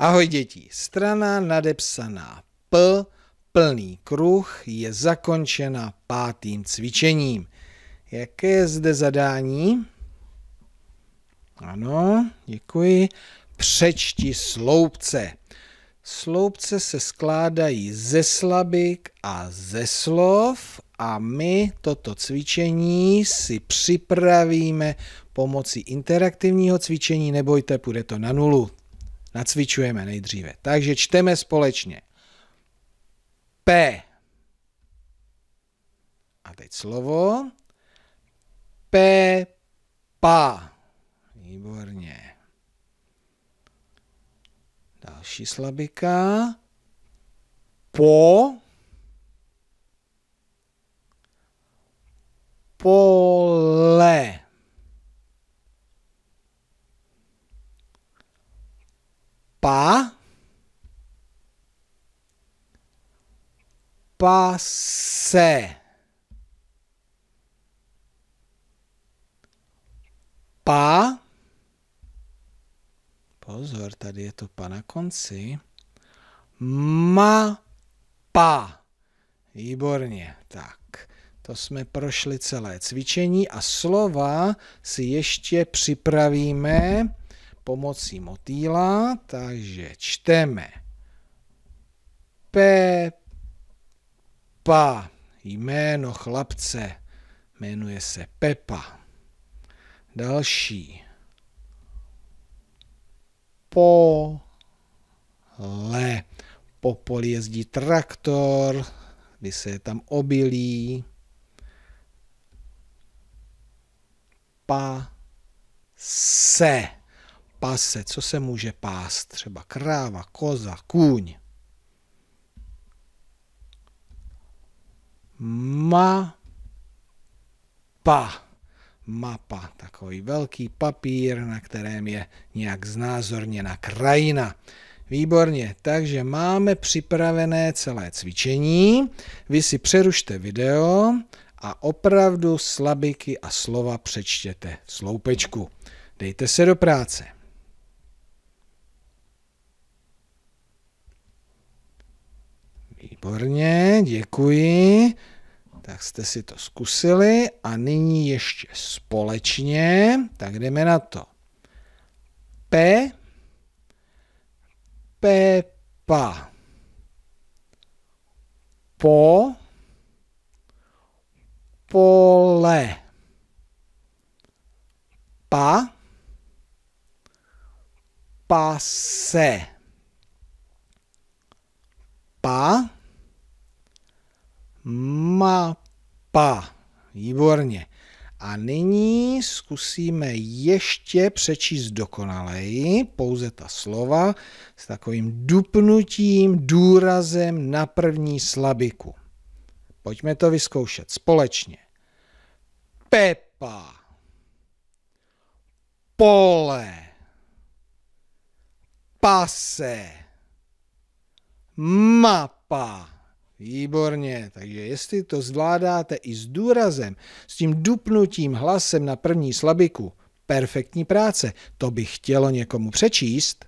Ahoj děti, strana nadepsaná P, plný kruh, je zakončena pátým cvičením. Jaké je zde zadání? Ano, děkuji. Přečti sloupce. Sloupce se skládají ze slabik a ze slov a my toto cvičení si připravíme pomocí interaktivního cvičení. Nebojte, půjde to na nulu. Nacvičujeme nejdříve. Takže čteme společně. P. A teď slovo. P. Pa. Výborně. Další slabika. Po. Pole. pa, se, pa, pozor, tady je to pa na konci, ma, pa, Výborně, tak. To jsme prošli celé cvičení a slova si ještě připravíme pomocí motýla, takže čteme Pa. jméno chlapce, jmenuje se Pepa. Další. Po Le. Po poli jezdí traktor, kdy se tam obilí. Pa se pase, co se může pást? Třeba kráva, koza, kůň. Mapa. Mapa, takový velký papír, na kterém je nějak znázorněna krajina. Výborně, takže máme připravené celé cvičení. Vy si přerušte video a opravdu slabiky a slova přečtěte sloupečku. Dejte se do práce. Výborně, děkuji. Tak jste si to zkusili a nyní ještě společně. Tak jdeme na to. P, Pepa. Po, pole. Pa, pase. Pa, má pa. Výborně. A nyní zkusíme ještě přečíst dokonaleji pouze ta slova s takovým dupnutím, důrazem na první slabiku. Pojďme to vyzkoušet společně. Pepa. Pole. Pase. Mapa. Výborně, takže jestli to zvládáte i s důrazem, s tím dupnutím hlasem na první slabiku, perfektní práce, to by chtělo někomu přečíst.